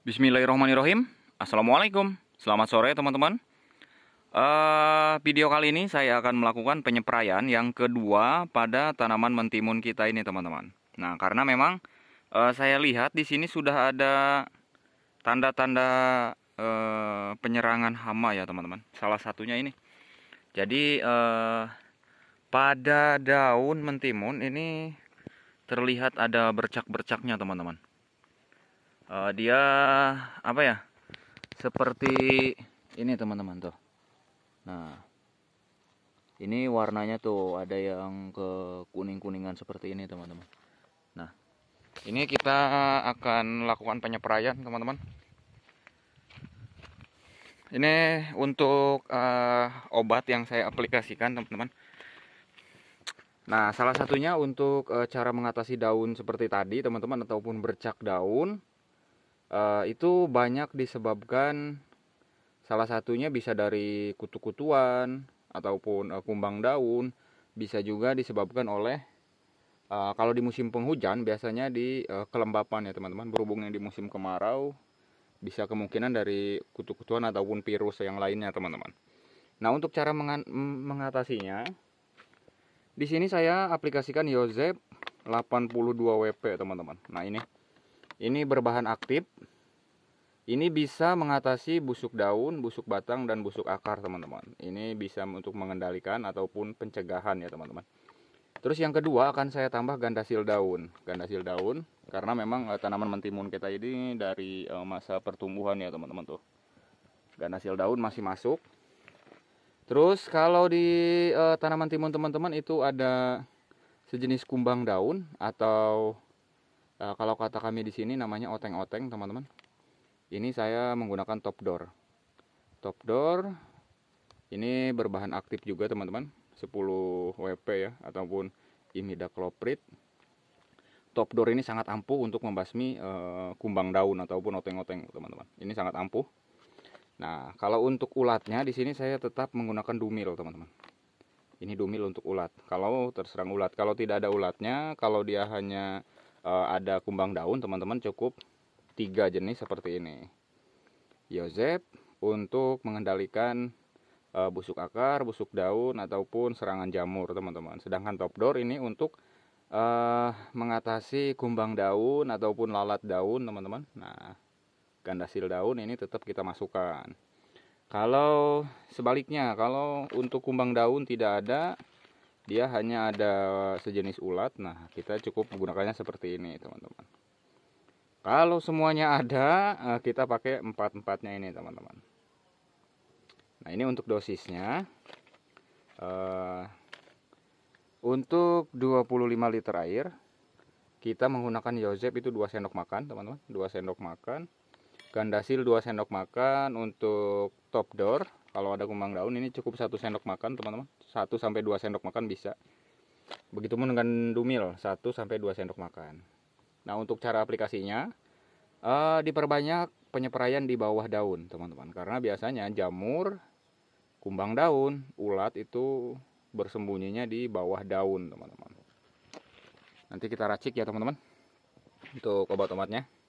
Bismillahirrahmanirrahim Assalamualaikum Selamat sore teman-teman uh, Video kali ini saya akan melakukan penyeprayan yang kedua pada tanaman mentimun kita ini teman-teman Nah karena memang uh, saya lihat di sini sudah ada tanda-tanda uh, penyerangan hama ya teman-teman Salah satunya ini Jadi uh, pada daun mentimun ini terlihat ada bercak-bercaknya teman-teman uh, dia apa ya seperti ini teman-teman tuh nah ini warnanya tuh ada yang ke kuning-kuningan seperti ini teman-teman nah ini kita akan lakukan penyeprayan teman-teman ini untuk uh, obat yang saya aplikasikan teman-teman nah salah satunya untuk uh, cara mengatasi daun seperti tadi teman-teman ataupun bercak daun Eh, itu banyak disebabkan salah satunya bisa dari kutu-kutuan ataupun uh, kumbang daun bisa juga disebabkan oleh uh, kalau di musim penghujan biasanya di uh, kelembapan ya teman-teman berhubung yang di musim kemarau bisa kemungkinan dari kutu-kutuan ataupun virus yang lainnya teman-teman. Nah untuk cara mengatasinya di sini saya aplikasikan Yozep 82 WP teman-teman. Nah ini ini berbahan aktif. Ini bisa mengatasi busuk daun, busuk batang, dan busuk akar, teman-teman. Ini bisa untuk mengendalikan ataupun pencegahan ya, teman-teman. Terus yang kedua akan saya tambah gandasil daun. Gandasil daun karena memang eh, tanaman mentimun kita ini dari eh, masa pertumbuhan ya, teman-teman tuh. Gandasil daun masih masuk. Terus kalau di eh, tanaman timun teman-teman itu ada sejenis kumbang daun atau uh, kalau kata kami di sini namanya oteng-oteng teman-teman ini saya menggunakan top door top door ini berbahan aktif juga teman-teman 10 WP ya ataupun imidacloprid top door ini sangat ampuh untuk membasmi e, kumbang daun ataupun oteng-oteng teman-teman ini sangat ampuh nah kalau untuk ulatnya di sini saya tetap menggunakan dumil teman-teman ini dumil untuk ulat kalau terserang ulat kalau tidak ada ulatnya kalau dia hanya Eh, ada kumbang daun teman-teman cukup tiga jenis seperti ini Yosep untuk mengendalikan eh, busuk akar busuk daun ataupun serangan jamur teman-teman sedangkan top door ini untuk uh, mengatasi kumbang daun ataupun lalat daun teman-teman nah gandasil daun ini tetap kita masukkan kalau sebaliknya kalau untuk kumbang daun tidak ada dia hanya ada sejenis ulat nah kita cukup menggunakannya seperti ini teman-teman kalau semuanya ada eh, kita pakai empat empatnya ini teman-teman nah ini untuk dosisnya eh, untuk 25 liter air kita menggunakan Yosep itu 2 sendok makan teman-teman 2 sendok makan gandasil 2 sendok makan untuk top door kalau ada kumbang daun ini cukup satu sendok makan teman-teman 1 sampai dua sendok makan bisa begitupun dengan dumil satu sampai dua sendok makan nah untuk cara aplikasinya uh, diperbanyak penyepraian di bawah daun teman-teman karena biasanya jamur kumbang daun ulat itu bersembunyinya di bawah daun teman-teman nanti kita racik ya teman-teman untuk obat-obatnya